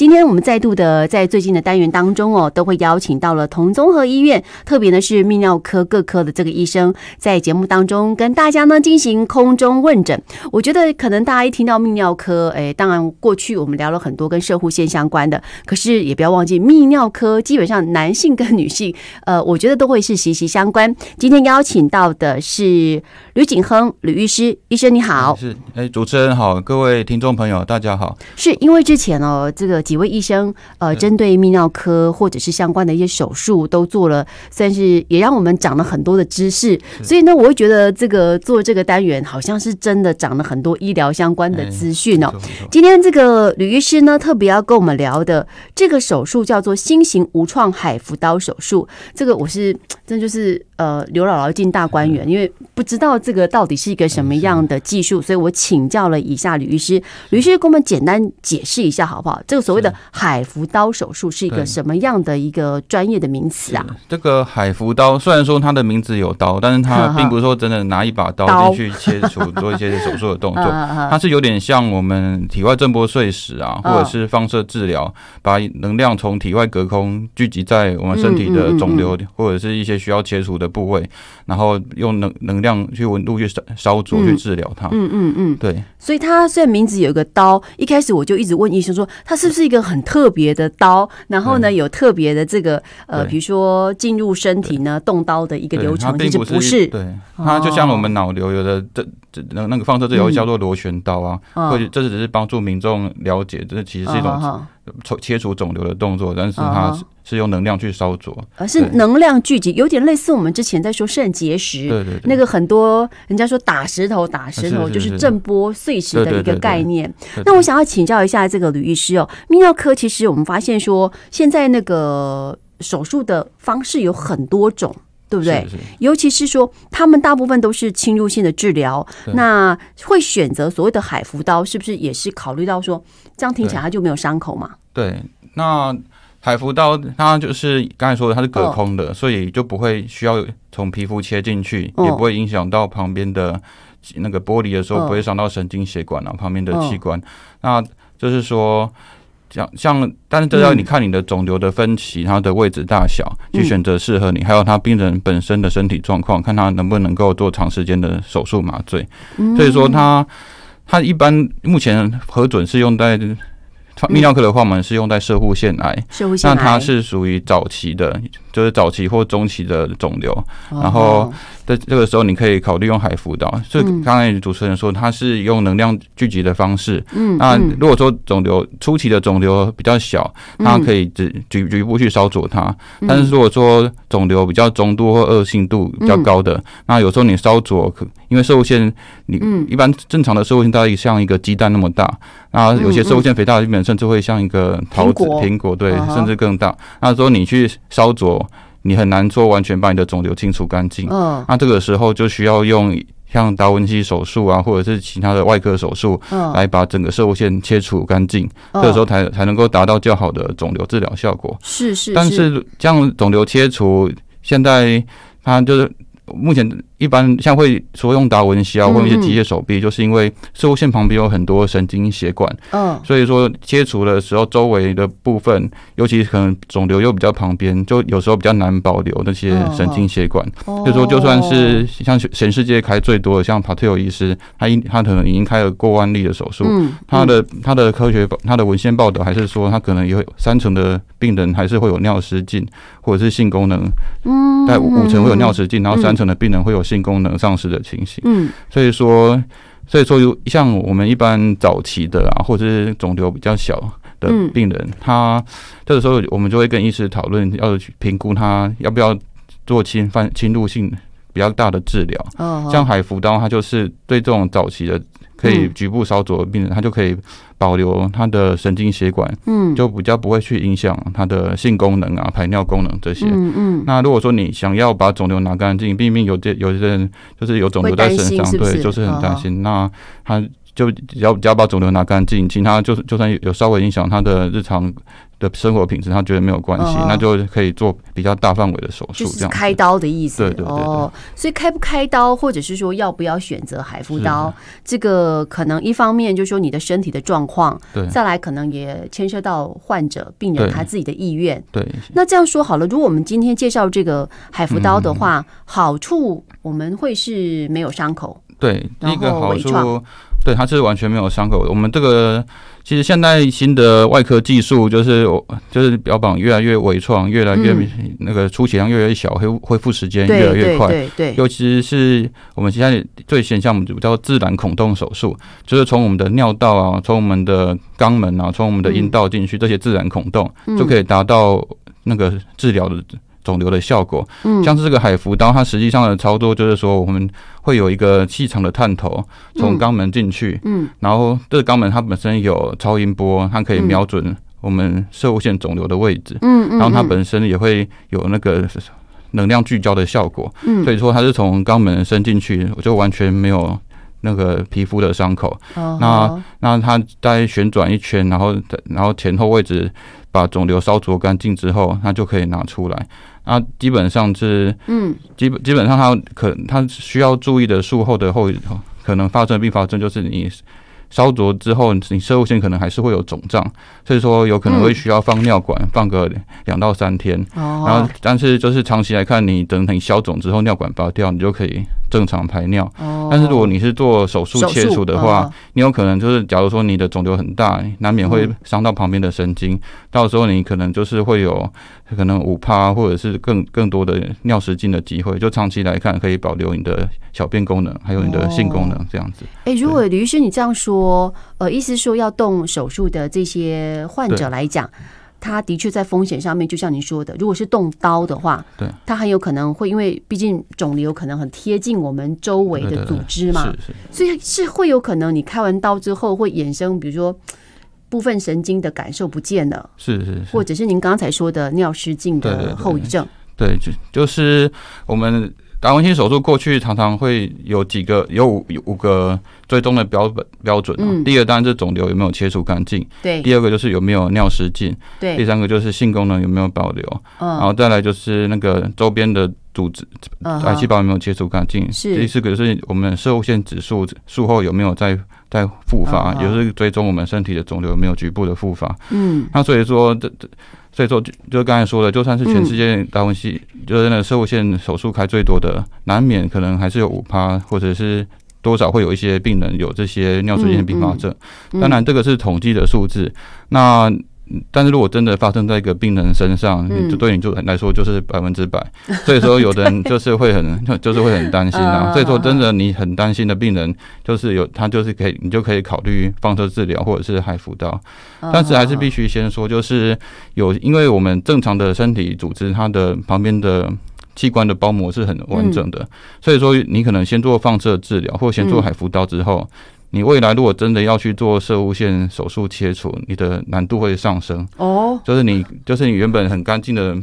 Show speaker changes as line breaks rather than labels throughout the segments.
今天我们再度的在最近的单元当中哦，都会邀请到了同综合医院，特别呢是泌尿科各科的这个医生，在节目当中跟大家呢进行空中问诊。我觉得可能大家一听到泌尿科，哎，当然过去我们聊了很多跟射护线相关的，可是也不要忘记泌尿科基本上男性跟女性，呃，我觉得都会是息息相关。今天邀请到的是吕景亨吕医师，医生你好，是
哎，主持人好，各位听众朋友大家好，
是因为之前哦这个。几位医生，呃，针对泌尿科或者是相关的一些手术，都做了，算是也让我们长了很多的知识。所以呢，我会觉得这个做这个单元，好像是真的长了很多医疗相关的资讯哦。今天这个吕医师呢，特别要跟我们聊的这个手术叫做新型无创海服刀手术，这个我是。这就是呃，刘姥姥进大观园，因为不知道这个到底是一个什么样的技术，所以我请教了以下吕医师。吕医师给我们简单解释一下好不好？这个所谓的海服刀手术是一个什么样的一个专业的名词啊？
这个海服刀虽然说它的名字有刀，但是它并不是说真的拿一把刀进去切除做一些手术的动作，它是有点像我们体外震波碎石啊，或者是放射治疗，把能量从体外隔空聚集在我们身体的肿瘤或者是一些。需要切除的部位，然后用能能量去温度去烧烧灼去治疗它。嗯嗯嗯，对。
所以它虽然名字有个刀，一开始我就一直问医生说，它是不是一个很特别的刀？然后呢，有特别的这个呃，比如说进入身体呢动刀的一个流程，其实不是。对它就像我
们脑瘤有的这这那那个放射治疗叫做螺旋刀啊，或者这只是帮助民众了解，这其实是一种切切除肿瘤的动作，但是它。是用能量去烧灼，
而是能量聚集，有点类似我们之前在说肾结石，对对对，那个很多人家说打石头打石头，就是震波碎石的一个概念。那我想要请教一下这个吕医师哦，泌尿科其实我们发现说，现在那个手术的方式有很多种，对不对？尤其是说他们大部分都是侵入性的治疗，那会选择所谓的海服刀，是不是也是考虑到说这样听起来就没有伤口嘛？
对，那。海服刀它就是刚才说的，它是隔空的，所以就不会需要从皮肤切进去，也不会影响到旁边的那个玻璃的时候不会伤到神经血管啊，旁边的器官。那就是说，像像，但是这要你看你的肿瘤的分期，它的位置大小，去选择适合你，还有他病人本身的身体状况，看他能不能够做长时间的手术麻醉。所以说，它它一般目前核准是用在。泌尿科的话，我们是用在射护腺癌，那它是属于早期的。就是早期或中期的肿瘤，然后在这个时候你可以考虑用海服刀。以刚才主持人说，它是用能量聚集的方式。嗯，那如果说肿瘤初期的肿瘤比较小，那可以只局局部去烧灼它。但是如果说肿瘤比较中度或恶性度比较高的，那有时候你烧灼，因为射线，你一般正常的射线大概像一个鸡蛋那么大，那有些射线肥大，基本甚至会像一个桃子、苹果，对，甚至更大。那说你去烧灼。你很难做完全把你的肿瘤清除干净，嗯，那这个时候就需要用像达文西手术啊，或者是其他的外科手术，嗯，来把整个射物线切除干净，这个时候才才能够达到较好的肿瘤治疗效果。是是，但是这样肿瘤切除，现在它就是目前。一般像会说用达文西啊，或一些机械手臂，就是因为射尿旁边有很多神经血管，嗯，所以说切除的时候，周围的部分，尤其可能肿瘤又比较旁边，就有时候比较难保留那些神经血管。就说，就算是像全世界开最多的像帕特尔医师，他一他可能已经开了过万例的手术，嗯，他的他的科学他的文献报道还是说，他可能有三成的病人还是会有尿失禁，或者是性功能，嗯，在五成会有尿失禁，然后三成的病人会有。性功能丧失的情形，所以说，所以说，像我们一般早期的，啊，或者是肿瘤比较小的病人，他这个时候我们就会跟医师讨论，要去评估他要不要做侵犯、侵入性比较大的治疗。像海福刀，它就是对这种早期的。可以局部烧灼病人，他就可以保留他的神经血管，嗯，就比较不会去影响他的性功能啊、排尿功能这些。嗯嗯。那如果说你想要把肿瘤拿干净，毕竟有这有些人就是有肿瘤在身上，对，就是很担心。那他。就要只要把肿瘤拿干净，其他就就算有稍微影响他的日常的生活品质，他觉得没有关系，那就可以做比较大范围的手术，这样开
刀的意思。对对对。所以开不开刀，或者是说要不要选择海服刀，这个可能一方面就是说你的身体的状况，对，再来可能也牵涉到患者病人他自己的意愿，对。那这样说好了，如果我们今天介绍这个海服刀的话，好处我们会是没有伤口，对，然后微创。
对，它是完全没有伤口。我们这个其实现在新的外科技术就是我就是标榜越来越微创，越来越那个出血量越来越小，恢恢复时间越来越快。对对尤其是我们现在最先进项目叫做自然孔洞手术，就是从我们的尿道啊，从我们的肛门啊，从我们的阴道进去这些自然孔洞就可以达到那个治疗的。肿瘤的效果，像是这个海服刀，它实际上的操作就是说，我们会有一个细长的探头从肛门进去，嗯，然后这个肛门它本身有超音波，它可以瞄准我们射物线肿瘤的位置，嗯，然后它本身也会有那个能量聚焦的效果，嗯，所以说它是从肛门伸进去，我就完全没有那个皮肤的伤口，哦，那那它再旋转一圈，然后然后前后位置把肿瘤烧灼干净之后，它就可以拿出来。啊，基本上是，嗯，基本基本上，它可它需要注意的术后的后可能发生并发症，就是你烧灼之后，你射后线可能还是会有肿胀，所以说有可能会需要放尿管，放个两到三天，然后但是就是长期来看，你等你消肿之后，尿管拔掉，你就可以。正常排尿，但是如果你是做手术切除的话，你有可能就是，假如说你的肿瘤很大，难免会伤到旁边的神经，到时候你可能就是会有可能五趴或者是更更多的尿失禁的机会。就长期来看，可以保留你的小便功能，还有你的性功能这样子。
哎，如果李医你这样说，呃，意思说要动手术的这些患者来讲。它的确在风险上面，就像您说的，如果是动刀的话，对，它很有可能会因为毕竟肿瘤可能很贴近我们周围的组织嘛，是是，所以是会有可能你开完刀之后会衍生，比如说部分神经的感受不见了，是是，或者是您刚刚才说的尿失禁的后遗症，
对，就就是我们。达文西手术过去常常会有几个，有五五个追踪的标本标准啊。嗯。第二然是肿瘤有没有切除干净？对。第二个就是有没有尿失禁？对。第三个就是性功能有没有保留？嗯。然后再来就是那个周边的组织癌细胞有没有切除干净？是。第四个是我们射线指数术后有没有再再复发？也是追踪我们身体的肿瘤有没有局部的复发？嗯。那所以说这这。所以说，就就刚才说的，就算是全世界当是就是那肾受限手术开最多的，难免可能还是有五趴，或者是多少会有一些病人有这些尿水腺并发症。当然，这个是统计的数字。那但是，如果真的发生在一个病人身上，就对你就来说就是百分之百。所以说，有的人就是会很，就是会很担心啊。所以说，真的你很担心的病人，就是有他就是可以，你就可以考虑放射治疗或者是海服刀。但是还是必须先说，就是有，因为我们正常的身体组织，它的旁边的器官的包膜是很完整的。所以说，你可能先做放射治疗，或先做海服刀之后。你未来如果真的要去做射线手术切除，你的难度会上升。哦，就是你，就是你原本很干净的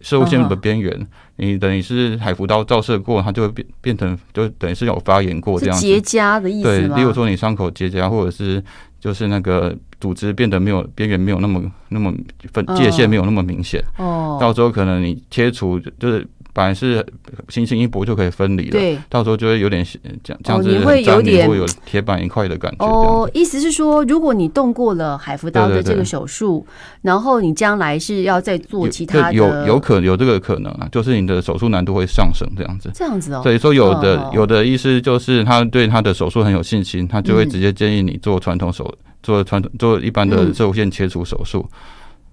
射线的边缘，你等于是海服刀照射过，它就会变变成，就等于是有发炎过这样子。结
痂的意思对，比如
说你伤口结痂，或者是就是那个组织变得没有边缘没有那么那么分界限没有那么明显。哦，到时候可能你切除就是。本来是轻轻一拨就可以分离了，对，到时候就会有点这样这样子，你会有点会有铁板一块的感觉。
哦，意思是说，如果你动过了海扶刀的这个手术，然后你将来是要再做其他的，有有
可有这个可能啊，就是你的手术难度会上升，这样子，这样子哦。所以说，有的有的意思就是，他对他的手术很有信心，他就会直接建议你做传统手做传统做一般的射线切除手术。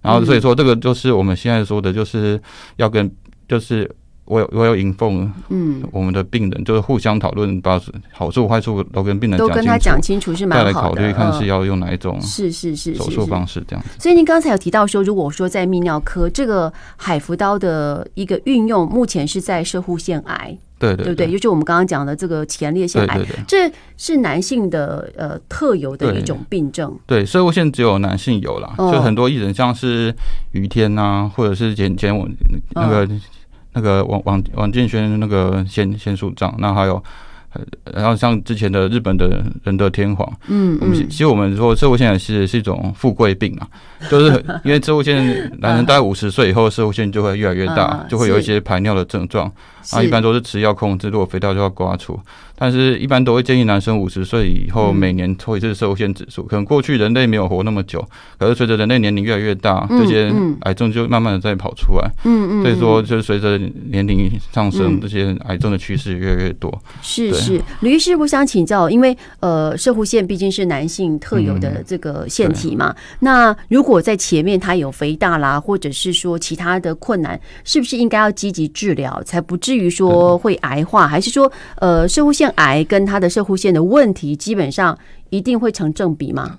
然后，所以说，这个就是我们现在说的，就是要跟就是。我有我有引凤，嗯，我们的病人就是互相讨论，把好处坏处都跟病人都跟他讲
清楚，再来考虑看是
要用哪一种是是是手术方式这样子。
所以您刚才有提到说，如果说在泌尿科这个海服刀的一个运用，目前是在射护腺癌，
对对对，就
是我们刚刚讲的这个前列腺癌，这是男性的呃特有的一种病症。
对，射护腺只有男性有了，就很多艺人像是于天呐，或者是简简我那个。那个王王王建轩那个先先署长，那还有，然后像之前的日本的人的天皇，嗯们其实我们说，会现腺其是是一种富贵病啊，就是 因为社会现在男人大概五十岁以后，社会现象就会越来越大，就会有一些排尿的症状。啊，一般都是吃药控制，如果肥大就要刮除，但是一般都会建议男生五十岁以后每年抽一次射后腺指数。可能过去人类没有活那么久，可是随着人类年龄越来越大，这些癌症就慢慢的在跑出来。嗯嗯，所以说就是随着年龄上升，这些癌症的趋势越来越多。是是，
吕医师，我想请教，因为呃，射弧腺毕竟是男性特有的这个腺体嘛，那如果在前面它有肥大啦，或者是说其他的困难，是不是应该要积极治疗才不致？至于说会癌化，还是说呃，射护腺癌跟它的射护腺的问题，基本上一定会成正比吗？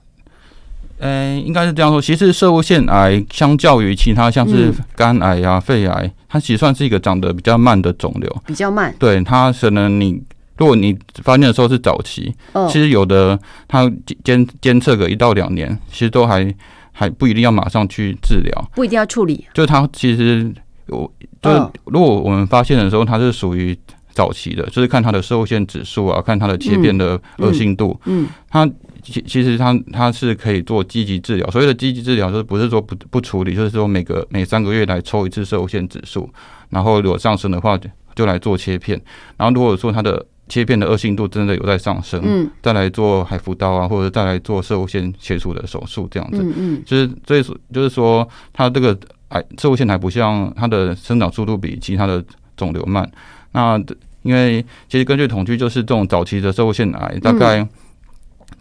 嗯，应该是这样说。其实射母腺癌相较于其他像是肝癌啊、肺癌，它其实算是一个长得比较慢的肿瘤，比较慢。对它，可能你如果你发现的时候是早期，其实有的它监监测个一到两年，其实都还还不一定要马上去治疗，
不一定要处理。
就是它其实我。就如果我们发现的时候，它是属于早期的，就是看它的射限指数啊，看它的切片的恶性度。嗯，它其其实它它是可以做积极治疗，所谓的积极治疗就是不是说不不处理，就是说每个每三个月来抽一次射后指数，然后如果上升的话就就来做切片，然后如果说它的切片的恶性度真的有在上升，嗯，再来做海扶刀啊，或者再来做射后切除的手术这样子。嗯嗯，就是所以说就是说它这个。哎，腺癌不像它的生长速度比其他的肿瘤慢。那因为其实根据统计，就是这种早期的社会腺癌，大概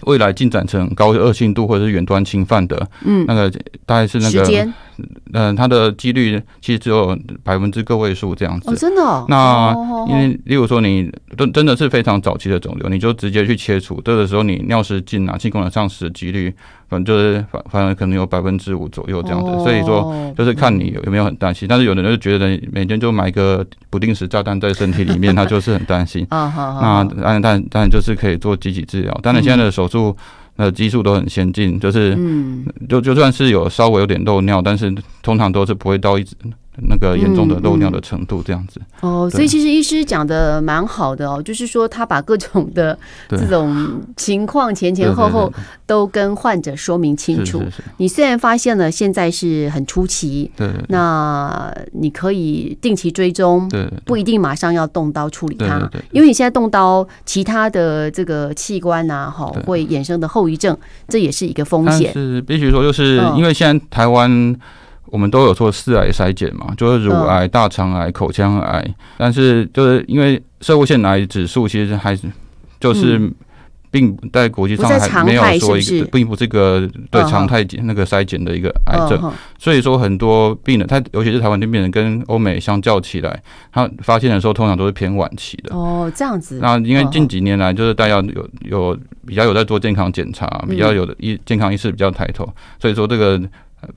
未来进展成高恶性度或者是远端侵犯的，那个大概是那个，嗯，它的几率其实只有百分之个位数这样子。真的？那因为例如说你真真的是非常早期的肿瘤，你就直接去切除，这个时候你尿失禁啊、性功能丧失的几率。反正就是反反正可能有百分之五左右这样子，所以说就是看你有没有很担心，但是有的人就觉得每天就买一个不定时炸弹在身体里面，他就是很担心。啊哈，那但但但就是可以做积极治疗，但然现在的手术那技术都很先进，就是嗯，就就算是有稍微有点漏尿，但是通常都是不会到一直。那个严重的漏尿的程度，这样子哦，所以其实
医师讲的蛮好的哦，就是说他把各种的这种情况前前后后都跟患者说明清楚。你虽然发现了，现在是很初期，对，那你可以定期追踪，对，不一定马上要动刀处理它，因为你现在动刀，其他的这个器官啊，哈，会衍生的后遗症，这也是一个风险。
是必须说，就是因为现在台湾。我们都有做四癌筛检嘛，就是乳癌、大肠癌、口腔癌，但是就是因为社会性癌指数其实还是就是并在国际上还没有说一个，并不是一个对常态那个筛检的一个癌症，所以说很多病人，他尤其是台湾的病人跟欧美相较起来，他发现的时候通常都是偏晚期的
哦，这样子。那因为
近几年来，就是大家有有比较有在做健康检查，比较有的医健康意识比较抬头，所以说这个。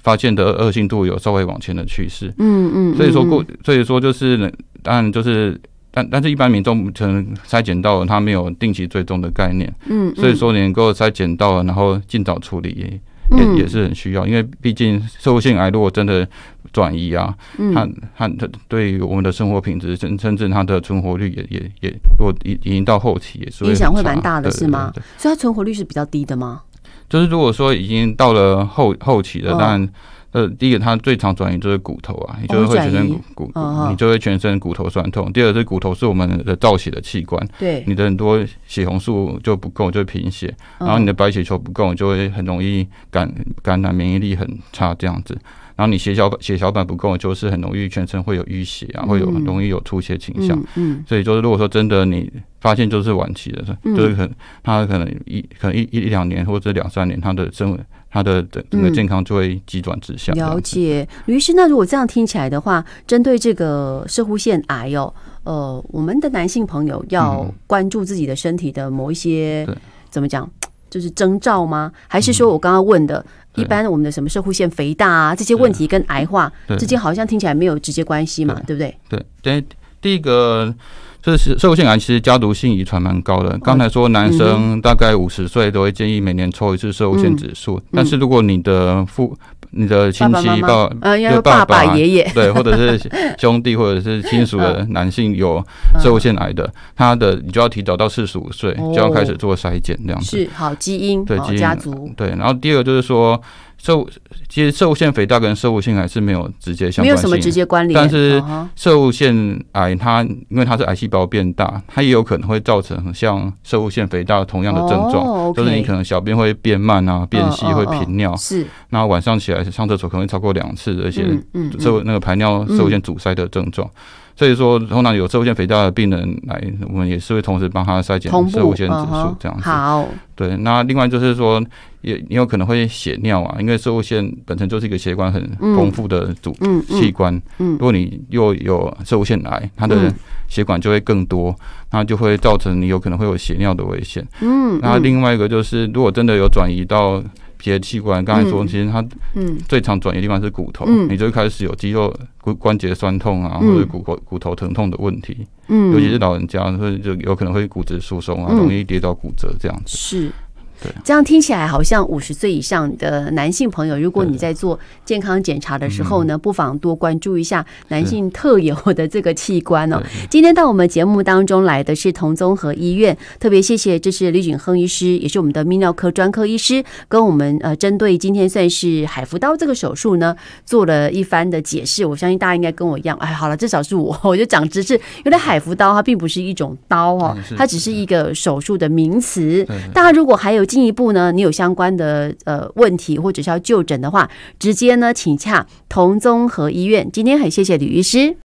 发现的恶性度有稍微往前的趋势，嗯嗯，所以说过，所以说就是，但就是，但但是一般民众可能筛检到了，他没有定期追踪的概念，嗯，所以说你能够筛检到，然后尽早处理，也也是很需要，因为毕竟社会性癌如果真的转移啊，嗯，它它它对于我们的生活品质真甚正它的存活率也也也，如果已已经到后期，影响会蛮大的是吗？
所以它存活率是比较低的吗？
就是如果说已经到了后后期了，但呃，第一个它最常转移就是骨头啊，你就会全身骨骨，你就会全身骨头酸痛。第二是骨头是我们的造血的器官，对，你的很多血红素就不够，就会贫血，然后你的白血球不够，就会很容易感感染，免疫力很差这样子。然后你血小血小板不够，就是很容易全身会有淤血啊，会有很容易有出血倾向。嗯，所以就是如果说真的你发现就是晚期的，就是很他可能一可能一一两年或者两三年，他的身他的整整个健康就会急转直下。了
解。于是那如果这样听起来的话，针对这个射出腺癌哦，呃，我们的男性朋友要关注自己的身体的某一些怎么讲，就是征兆吗？还是说我刚刚问的？一般我们的什么射护腺肥大啊这些问题跟癌化之间好像听起来没有直接关系嘛，对不对？
对，对，第一个就是射物腺癌，其实家族性遗传蛮高的。刚才说男生大概五十岁都会建议每年抽一次射物腺指数，但是如果你的父你的亲戚，爸，爸爸爷爷，对，或者是兄 弟，或者是亲属的男性有乳腺癌的，他的你就要提早到四十五岁就要开始做筛检，这样子是
好基因，对家族。
对，然后第二个就是说。受其实，受腺肥大跟受腺癌是没有直接相关性，没有什么直接关联。但是，受腺癌它因为它是癌细胞变大，它也有可能会造成像受腺肥大同样的症状，就是你可能小便会变慢啊，变细，会频尿。是，那晚上起来上厕所可能会超过两次，而且受那个排尿受腺阻塞的症状。所以说，通常有肾上腺肥大的病人来，我们也是会同时帮他筛检肾上腺指数这样子。好，对。那另外就是说，也也有可能会血尿啊，因为肾上腺本身就是一个血管很丰富的主器官。嗯嗯。如果你又有肾上腺癌，它的血管就会更多，那就会造成你有可能会有血尿的危险。嗯。那另外一个就是，如果真的有转移到节器官刚才说，其实它嗯最常转移地方是骨头，你就一开始有肌肉骨关节酸痛啊，或者骨骨骨头疼痛的问题，嗯，尤其是老人家，所以就有可能会骨质疏松啊，容易跌倒骨折这样子。是。
这样听起来好像五十岁以上的男性朋友，如果你在做健康检查的时候呢，不妨多关注一下男性特有的这个器官哦。今天到我们节目当中来的是同综合医院，特别谢谢，这是李景亨医师，也是我们的泌尿科专科医师，跟我们呃针对今天算是海扶刀这个手术呢做了一番的解释。我相信大家应该跟我一样，哎，好了，至少是我，我就长知识。原来海扶刀它并不是一种刀哦，它只是一个手术的名词。大家如果还有进一步呢，你有相关的呃问题，或者是要就诊的话，直接呢请洽同综合医院。今天很谢谢李医师。